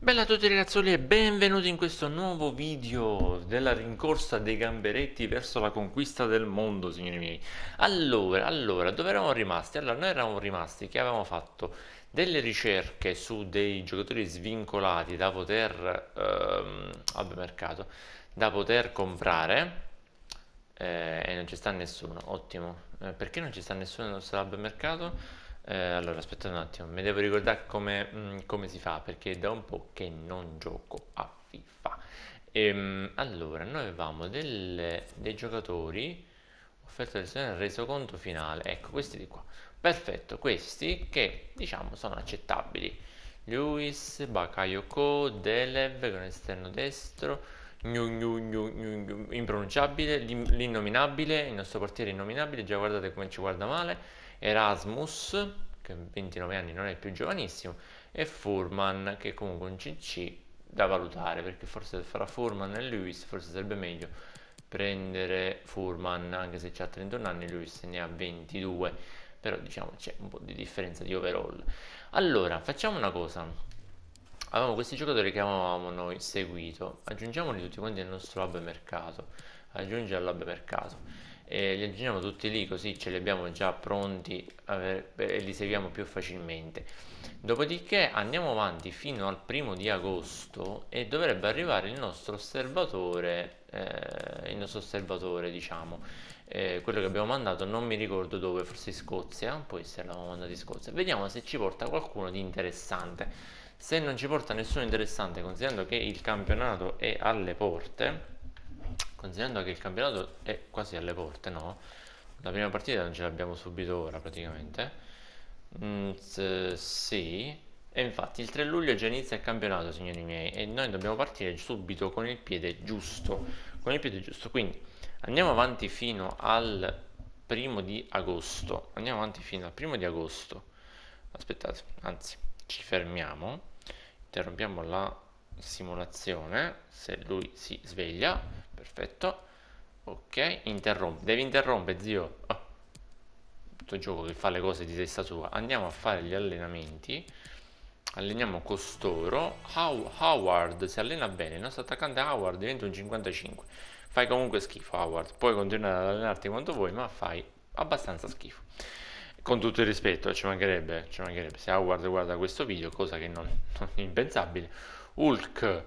Bella a tutti ragazzoli e benvenuti in questo nuovo video della rincorsa dei gamberetti verso la conquista del mondo signori miei Allora, allora, dove eravamo rimasti? Allora, noi eravamo rimasti che avevamo fatto delle ricerche su dei giocatori svincolati da poter, ehm, mercato, da poter comprare eh, e non ci sta nessuno, ottimo. Eh, perché non ci sta nessuno nel nostro hub mercato? Eh, allora, aspetta un attimo, mi devo ricordare come, mh, mm, come, si fa, perché da un po' che non gioco a FIFA. Ehm, allora, noi avevamo delle, dei giocatori, offerta del segnale, resoconto finale, ecco questi di qua. Perfetto, questi che diciamo sono accettabili. Lewis, Bakayoko, Delev con esterno destro, gnu gnu gnu gnu gnu impronunciabile, l'innominabile, il nostro portiere innominabile, già guardate come ci guarda male, Erasmus, che a 29 anni non è più giovanissimo, e Furman, che è comunque un CC da valutare, perché forse fra Furman e Lewis forse sarebbe meglio prendere Furman, anche se ha 31 anni, Lewis ne ha 22, però diciamo c'è un po' di differenza di overall. Allora, facciamo una cosa Avevamo questi giocatori che avevamo noi seguito, aggiungiamoli tutti quanti nel nostro hub mercato, aggiungi all'hub mercato e li aggiungiamo tutti lì così ce li abbiamo già pronti e li seguiamo più facilmente. Dopodiché andiamo avanti fino al primo di agosto e dovrebbe arrivare il nostro osservatore, eh, il nostro osservatore diciamo, eh, quello che abbiamo mandato non mi ricordo dove, forse in Scozia, poi se l'avevamo mandato in Scozia. Vediamo se ci porta qualcuno di interessante se non ci porta nessuno interessante considerando che il campionato è alle porte considerando che il campionato è quasi alle porte no la prima partita non ce l'abbiamo subito ora praticamente mm, sì e infatti il 3 luglio già inizia il campionato signori miei e noi dobbiamo partire subito con il piede giusto con il piede giusto quindi andiamo avanti fino al primo di agosto andiamo avanti fino al primo di agosto aspettate anzi ci fermiamo, interrompiamo la simulazione, se lui si sveglia, perfetto, ok, interrompe, devi interrompere zio, oh. tutto gioco che fa le cose di testa sua, andiamo a fare gli allenamenti, alleniamo costoro, How Howard si allena bene, il nostro attaccante Howard diventa un 55, fai comunque schifo Howard, puoi continuare ad allenarti quanto vuoi ma fai abbastanza schifo con tutto il rispetto, eh, ci mancherebbe, ci mancherebbe. se Howard ah, guarda questo video, cosa che non, non è impensabile, Hulk,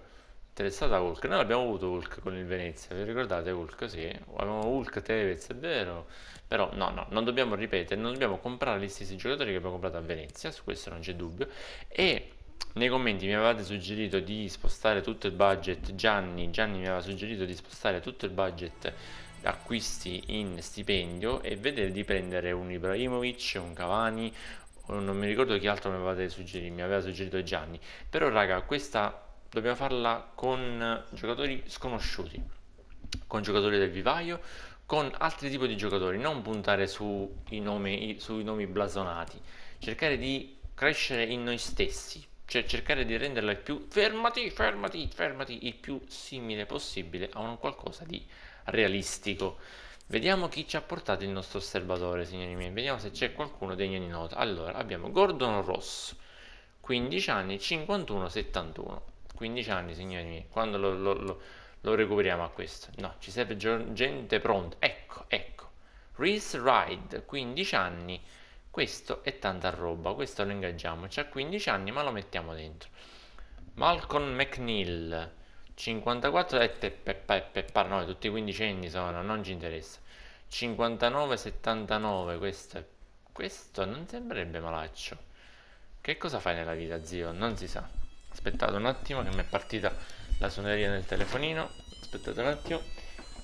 interessata Hulk, noi abbiamo avuto Hulk con il Venezia, vi ricordate Hulk? Sì, avevamo Hulk Tevez, è vero, però no, no, non dobbiamo ripetere, non dobbiamo comprare gli stessi giocatori che abbiamo comprato a Venezia, su questo non c'è dubbio, e nei commenti mi avevate suggerito di spostare tutto il budget, Gianni, Gianni mi aveva suggerito di spostare tutto il budget acquisti in stipendio e vedere di prendere un Ibrahimovic, un Cavani, non mi ricordo chi altro mi avevate suggerito, mi aveva suggerito Gianni, però raga questa dobbiamo farla con giocatori sconosciuti, con giocatori del vivaio, con altri tipi di giocatori, non puntare sui nomi, sui nomi blasonati, cercare di crescere in noi stessi, cioè cercare di renderla il più fermati, fermati, fermati, il più simile possibile a un qualcosa di realistico. Vediamo chi ci ha portato il nostro osservatore, signori miei. Vediamo se c'è qualcuno degno di nota. Allora, abbiamo Gordon Ross, 15 anni, 51-71. 15 anni, signori miei. Quando lo, lo, lo, lo recuperiamo a questo? No, ci serve gente pronta. Ecco, ecco. Reese Ride, 15 anni. Questo è tanta roba. Questo lo ingaggiamo. C'ha 15 anni, ma lo mettiamo dentro. Malcolm McNeil, 54 è te, peppa, peppa, no, tutti i quindicenni sono, non ci interessa. 59, 79, questo, questo non sembrerebbe malaccio. Che cosa fai nella vita, zio? Non si sa. Aspettate un attimo che mi è partita la suoneria nel telefonino. Aspettate un attimo.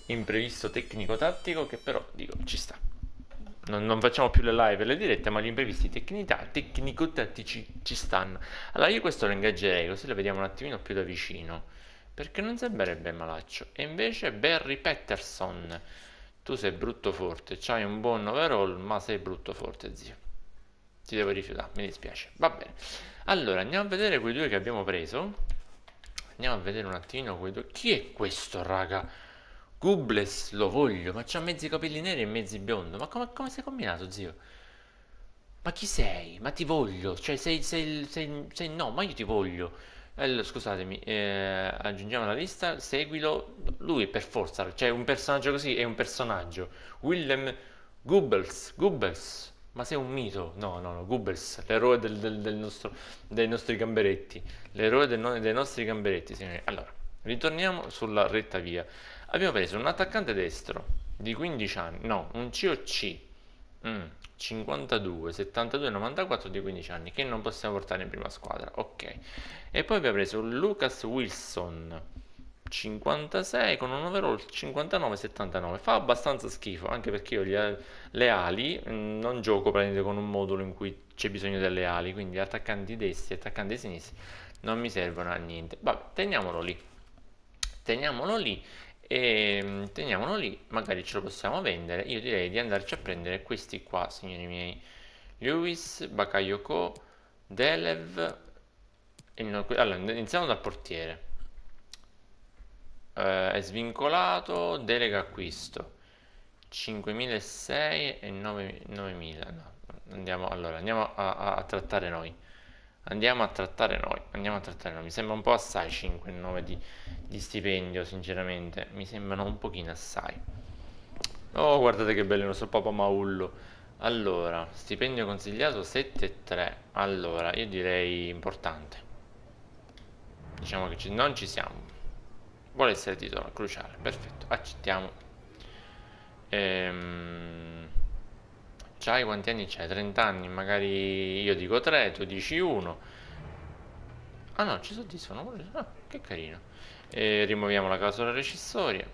Imprevisto tecnico-tattico che però, dico, ci sta. Non, non, facciamo più le live e le dirette, ma gli imprevisti tecnico-tattici ci stanno. Allora io questo lo ingaggerei, così lo vediamo un attimino più da vicino. Perché non sembrerebbe malaccio. E invece Barry Patterson. Tu sei brutto forte, c'hai un buon overall, ma sei brutto forte, zio. Ti devo rifiutare, mi dispiace. Va bene. Allora, andiamo a vedere quei due che abbiamo preso. Andiamo a vedere un attimino quei due. Chi è questo, raga? Gubles, lo voglio, ma c'ha mezzi capelli neri e mezzi biondo. Ma come, come sei combinato, zio? Ma chi sei? Ma ti voglio. Cioè, sei, sei, sei, sei... No, ma io ti voglio scusatemi, eh, aggiungiamo la lista, seguilo, lui per forza, cioè un personaggio così è un personaggio. Willem Goebbels, Goebbels, ma sei un mito? No, no, no, Goebbels, l'eroe del, del, del nostro, dei nostri gamberetti, l'eroe del, dei nostri gamberetti, signori. Allora, ritorniamo sulla retta via. Abbiamo preso un attaccante destro di 15 anni, no, un COC 52, 72, 94 di 15 anni che non possiamo portare in prima squadra. Ok. E poi abbiamo preso Lucas Wilson 56 con un overall 59 79 fa abbastanza schifo anche perché io gli, eh, le ali mh, mm, non gioco praticamente con un modulo in cui c'è bisogno delle ali quindi attaccanti destri attaccanti sinistri non mi servono a niente vabbè teniamolo lì teniamolo lì e ehm, teniamolo lì, magari ce lo possiamo vendere. Io direi di andarci a prendere questi qua, signori miei. Lewis, Bakayoko, Delev. No... Allora, iniziamo dal portiere. Eh, è svincolato, delega acquisto. 5.600 e 9.000. No, andiamo, allora, andiamo a, a, a trattare noi andiamo a trattare noi, andiamo a trattare noi, mi sembra un po' assai 5,9 di, di stipendio sinceramente, mi sembrano un pochino assai. Oh guardate che bello il nostro Papa Maullo, allora, stipendio consigliato 7,3, allora io direi importante, diciamo che ci, non ci siamo, vuole essere titolo, cruciale, perfetto, accettiamo. Ehm... C'hai quanti anni c'hai? 30 anni, magari io dico 3, tu dici 1. Ah no, ci soddisfano Ah, che carino. E rimuoviamo la casola rescissoria.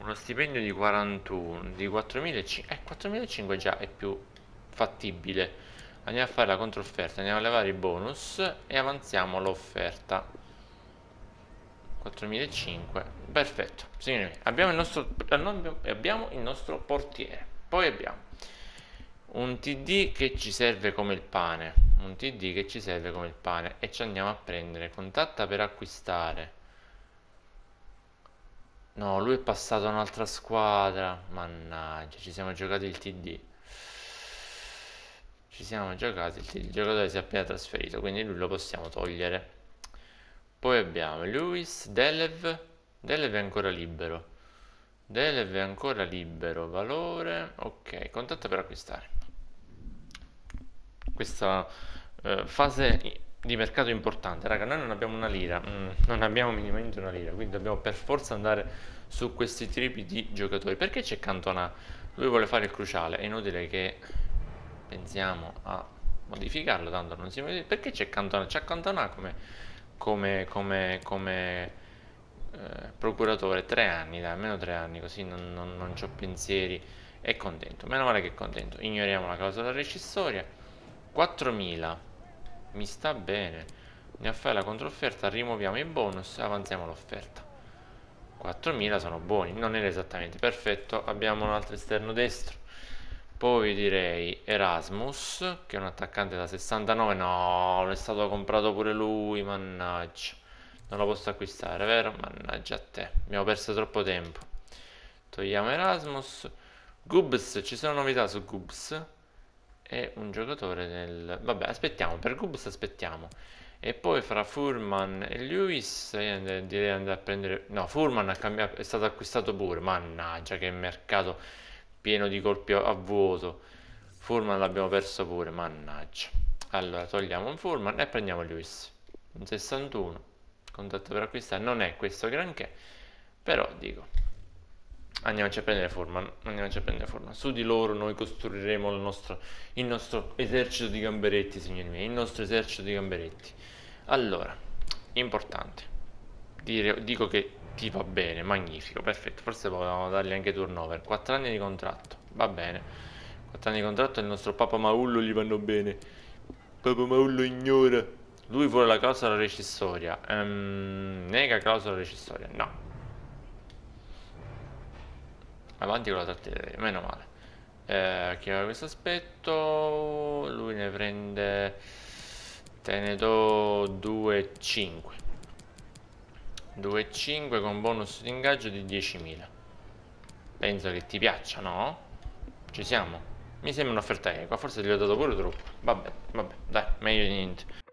Uno stipendio di 41, di 4.500, eh, 4.500 già è più fattibile. Andiamo a fare la controfferta, andiamo a levare i bonus e avanziamo l'offerta. 4.500, perfetto. Signori, abbiamo il nostro, abbiamo il nostro portiere. Poi abbiamo un TD che ci serve come il pane, un TD che ci serve come il pane e ci andiamo a prendere contatta per acquistare. No, lui è passato a un'altra squadra. Mannaggia, ci siamo giocati il TD. Ci siamo giocati il TD. Il giocatore si è appena trasferito, quindi lui lo possiamo togliere. Poi abbiamo Luis Delev. Delev è ancora libero. Delev è ancora libero, valore, ok, contatto per acquistare. Questa eh, fase di mercato importante, raga, noi non abbiamo una lira, mm, non abbiamo minimamente una lira, quindi dobbiamo per forza andare su questi tipi di giocatori. Perché c'è Cantona? Lui vuole fare il cruciale, è inutile che pensiamo a modificarlo, tanto non si modifica. Perché c'è Cantona? C'è Cantona come, come, come, come eh, procuratore tre anni, dai, almeno tre anni, così non, non, non ho pensieri. È contento, meno male che è contento. Ignoriamo la clausola recissoria 4.000, mi sta bene. Andiamo a fare la controfferta, rimuoviamo i bonus avanziamo l'offerta. 4.000 sono buoni, non era esattamente perfetto. Abbiamo un altro esterno destro. Poi direi Erasmus, che è un attaccante da 69. No, è stato comprato pure lui, mannaggia non lo posso acquistare, vero? Mannaggia a te, abbiamo perso troppo tempo. Togliamo Erasmus. Gubs, ci sono novità su Gubs. È un giocatore del... Vabbè, aspettiamo, per Gubs aspettiamo. E poi fra Furman e Lewis direi di andare a prendere... No, Furman è stato acquistato pure, mannaggia che mercato pieno di colpi a vuoto. Furman l'abbiamo perso pure, mannaggia. Allora, togliamo un Furman e prendiamo Lewis. Un 61 contatto per acquistare, non è questo granché, però dico, andiamoci a prendere forma, andiamoci a prendere forma. Su di loro noi costruiremo il nostro, il nostro esercito di gamberetti, signori miei, il nostro esercito di gamberetti. Allora, importante, dire, dico che ti va bene, magnifico, perfetto, forse potevamo dargli anche turnover, 4 anni di contratto, va bene, 4 anni di contratto il nostro Papa Maullo gli vanno bene, Papa Maullo ignora lui vuole la clausola recissoria. Um, ehm, nega clausola recissoria. No. Avanti con la tartaria, meno male. Eh, chiama questo aspetto. Lui ne prende. Te ne do 2,5. 2,5 con bonus di ingaggio di 10.000. Penso che ti piaccia, no? Ci siamo? Mi sembra un'offerta equa, forse gli ho dato pure troppo. Vabbè, vabbè, dai, meglio di niente.